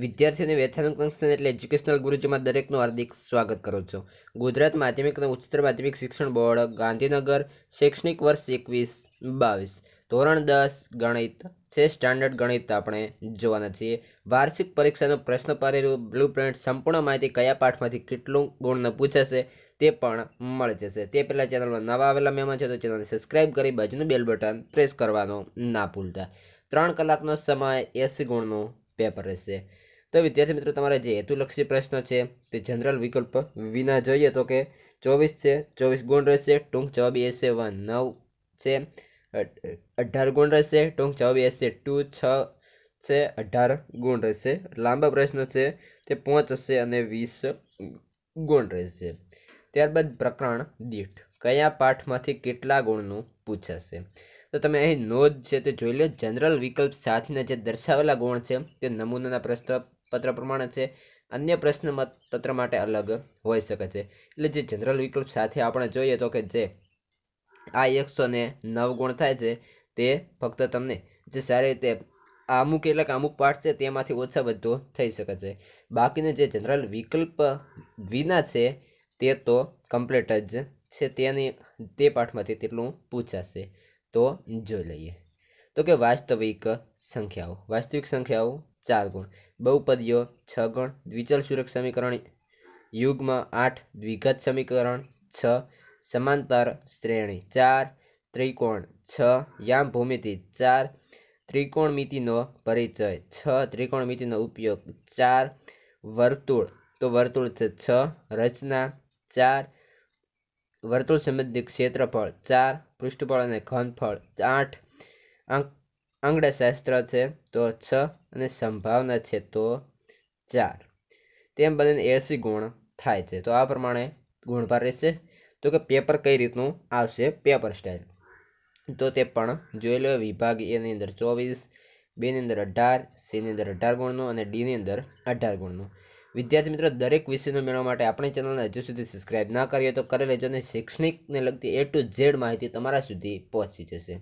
વિદ્યાર્થીઓને વ્યથાનું કંક્ષન એટલે એજ્યુકેશનલ ગુરુજીમાં દરેકનું હાર્દિક સ્વાગત કરું છું ગુજરાત માધ્યમિક અને ઉચ્ચતર માધ્યમિક શિક્ષણ બોર્ડ ગાંધીનગર શૈક્ષણિક વર્ષ એકવીસ બાવીસ ધોરણ દસ ગણિત છે સ્ટાન્ડર્ડ ગણિત આપણે જોવાના છીએ વાર્ષિક પરીક્ષાનું પ્રશ્નપારીનું બ્લુ પ્રિન્ટ સંપૂર્ણ માહિતી કયા પાઠમાંથી કેટલું ગુણને પૂછાશે તે પણ મળી જશે તે પહેલાં ચેનલમાં નવા આવેલા મહેમાન છે તો ચેનલને સબસ્ક્રાઇબ કરી બાજુનું બેલ બટન પ્રેસ કરવાનું ના ભૂલતા ત્રણ કલાકનો સમય એસી ગુણનું પેપર રહેશે તો વિદ્યાર્થી મિત્રો તમારા જે હેતુલક્ષી પ્રશ્નો છે તે જનરલ વિકલ્પ વિના જોઈએ તો કે ચોવીસ છે ચોવીસ ગુણ રહેશે ટૂંક જવાબ એ વન નવ છે અઢાર ગુણ રહેશે ટૂંક જવાબ એ ટુ છ છે અઢાર ગુણ રહેશે લાંબા પ્રશ્ન છે તે પાંચ હશે અને વીસ ગુણ રહેશે ત્યારબાદ પ્રકરણ દીઠ કયા પાઠમાંથી કેટલા ગુણનું પૂછાશે તો તમે અહીં નોંધ છે તે જોઈ લો જનરલ વિકલ્પ સાથેના જે દર્શાવેલા ગુણ છે તે નમૂનાના પ્રશ્ન પત્ર પ્રમાણે છે અન્ય પ્રશ્ન પત્ર માટે અલગ હોઈ શકે છે એટલે જે જનરલ વિકલ્પ સાથે આપણે જોઈએ તો કે જે આ એકસો ને નવ ગુણ થાય છે તે ફક્ત તમને જે સારી રીતે અમુક એટલે કે અમુક પાઠ છે તેમાંથી ઓછા બધો થઈ શકે છે બાકીને જે જનરલ વિકલ્પ વિના છે તે તો કમ્પ્લીટ જ છે તેની તે પાઠમાંથી તેટલું પૂછાશે તો જોઈ લઈએ તો કે વાસ્તવિક સંખ્યાઓ વાસ્તવિક સંખ્યાઓ ચાર ગુણ બહુપદીઓ છ ગણ દ્વિચલ સુરક સમીકરણ યુગમાં આઠ દ્વિઘાત સમીકરણ છ સમાંતર શ્રેણી ચાર ત્રિકોણ છ યામ ભૂમિતિ ચાર ત્રિકોણમિતિનો પરિચય છ ત્રિકોણમિતિનો ઉપયોગ ચાર વર્તુળ તો વર્તુળ છે છ રચના ચાર વર્તુળ સંબંધિત ક્ષેત્રફળ ચાર પૃષ્ઠફળ અને ઘનફળ આઠ શાસ્ત્ર છે તો છ અને સંભાવના છે તો ચાર તેમ બંને એસી ગુણ થાય છે તો આ પ્રમાણે ગુણભાર રહેશે તો કે પેપર કઈ રીતનું આવશે પેપર સ્ટાઇલ તો તે પણ જોઈ લો વિભાગ એની અંદર ચોવીસ બેની અંદર અઢાર સીની અંદર અઢાર ગુણનું અને ડીની અંદર અઢાર ગુણનું વિદ્યાર્થી મિત્રો દરેક વિષયનો મેળવવા માટે આપણી ચેનલને હજુ સુધી સબસ્ક્રાઇબ ના કરીએ તો કરી લેજો અને શૈક્ષણિકને લગતી એ ટુ ઝેડ માહિતી તમારા સુધી પહોંચી જશે